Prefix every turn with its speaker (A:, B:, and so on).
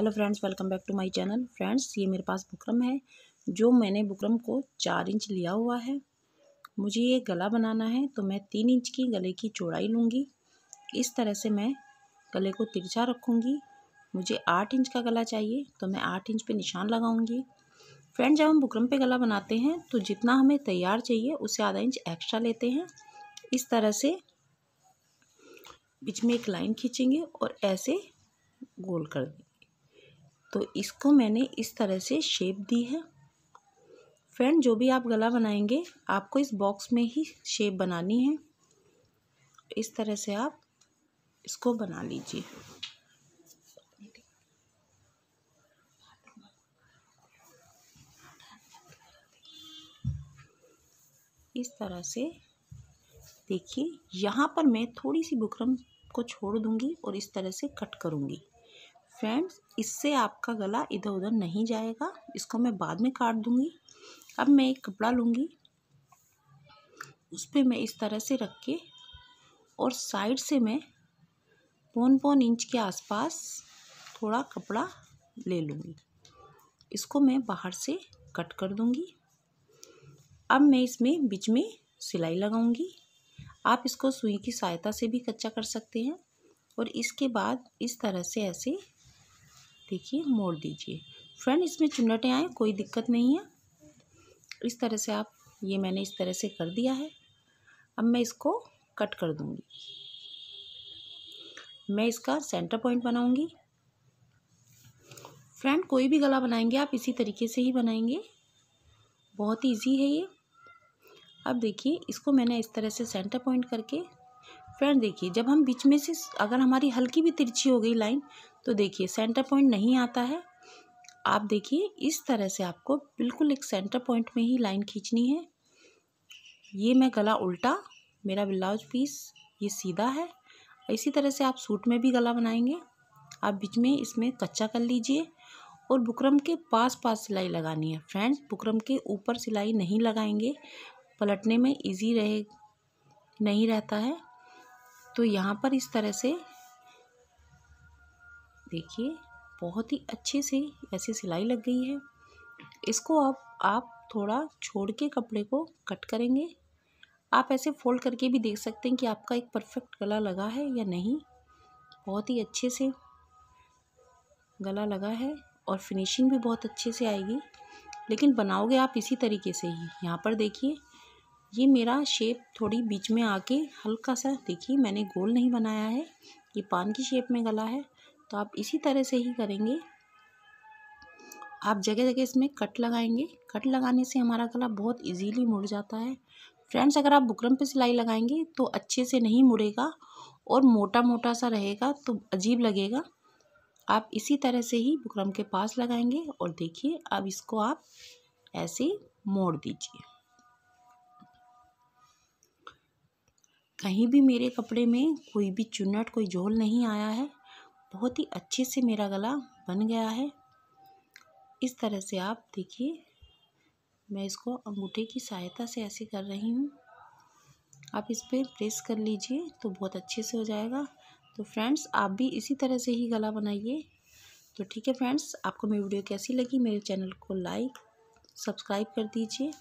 A: hello friends welcome back to my channel friends ये मेरे पास buckram है जो मैंने बुकरम को चार इंच लिया हुआ है मुझे ये गला बनाना है तो मैं तीन इंच की गले की चौड़ाई लूँगी इस तरह से मैं गले को तिरछा रखूँगी मुझे आठ इंच का गला चाहिए तो मैं आठ इंच पे निशान लगाऊँगी फ्रेंड जब हम बुकरम पर गला बनाते हैं तो जितना हमें तैयार चाहिए उससे आधा इंच एक्स्ट्रा लेते हैं इस तरह से बीच में एक लाइन खींचेंगे और ऐसे गोल कर देंगे तो इसको मैंने इस तरह से शेप दी है फ्रेंड जो भी आप गला बनाएंगे आपको इस बॉक्स में ही शेप बनानी है तो इस तरह से आप इसको बना लीजिए इस तरह से देखिए यहाँ पर मैं थोड़ी सी बुकरम को छोड़ दूंगी और इस तरह से कट करूंगी फ्रेंड्स इससे आपका गला इधर उधर नहीं जाएगा इसको मैं बाद में काट दूँगी अब मैं एक कपड़ा लूँगी उस पर मैं इस तरह से रख के और साइड से मैं पौन पौन इंच के आसपास थोड़ा कपड़ा ले लूँगी इसको मैं बाहर से कट कर दूँगी अब मैं इसमें बीच में सिलाई लगाऊँगी आप इसको सुई की सहायता से भी कच्चा कर सकते हैं और इसके बाद इस तरह से ऐसे देखिए मोड़ दीजिए फ्रेंड इसमें चुनटें आए कोई दिक्कत नहीं है इस तरह से आप ये मैंने इस तरह से कर दिया है अब मैं इसको कट कर दूँगी मैं इसका सेंटर पॉइंट बनाऊँगी फ्रेंड कोई भी गला बनाएंगे आप इसी तरीके से ही बनाएंगे बहुत ईजी है ये अब देखिए इसको मैंने इस तरह से सेंटर पॉइंट करके फ्रेंड देखिए जब हम बीच में से अगर हमारी हल्की भी तिरछी हो गई लाइन तो देखिए सेंटर पॉइंट नहीं आता है आप देखिए इस तरह से आपको बिल्कुल एक सेंटर पॉइंट में ही लाइन खींचनी है ये मैं गला उल्टा मेरा ब्लाउज पीस ये सीधा है इसी तरह से आप सूट में भी गला बनाएंगे आप बीच में इसमें कच्चा कर लीजिए और बुकरम के पास पास सिलाई लगानी है फ्रेंड्स बुकरम के ऊपर सिलाई नहीं लगाएंगे पलटने में इजी रहे नहीं रहता है तो यहाँ पर इस तरह से देखिए बहुत ही अच्छे से ऐसी सिलाई लग गई है इसको अब आप थोड़ा छोड़ के कपड़े को कट करेंगे आप ऐसे फोल्ड करके भी देख सकते हैं कि आपका एक परफेक्ट गला लगा है या नहीं बहुत ही अच्छे से गला लगा है और फिनिशिंग भी बहुत अच्छे से आएगी लेकिन बनाओगे आप इसी तरीके से ही यहाँ पर देखिए ये मेरा शेप थोड़ी बीच में आके हल्का सा देखिए मैंने गोल नहीं बनाया है ये पान की शेप में गला है तो आप इसी तरह से ही करेंगे आप जगह जगह इसमें कट लगाएंगे कट लगाने से हमारा गला बहुत इजीली मुड़ जाता है फ्रेंड्स अगर आप बुकरम पे सिलाई लगाएंगे तो अच्छे से नहीं मुड़ेगा और मोटा मोटा सा रहेगा तो अजीब लगेगा आप इसी तरह से ही बुकरम के पास लगाएंगे और देखिए अब इसको आप ऐसे मोड़ दीजिए कहीं भी मेरे कपड़े में कोई भी चुन्नट कोई झोल नहीं आया है बहुत ही अच्छे से मेरा गला बन गया है इस तरह से आप देखिए मैं इसको अंगूठे की सहायता से ऐसे कर रही हूँ आप इस पर प्रेस कर लीजिए तो बहुत अच्छे से हो जाएगा तो फ्रेंड्स आप भी इसी तरह से ही गला बनाइए तो ठीक है फ्रेंड्स आपको मेरी वीडियो कैसी लगी मेरे चैनल को लाइक सब्सक्राइब कर दीजिए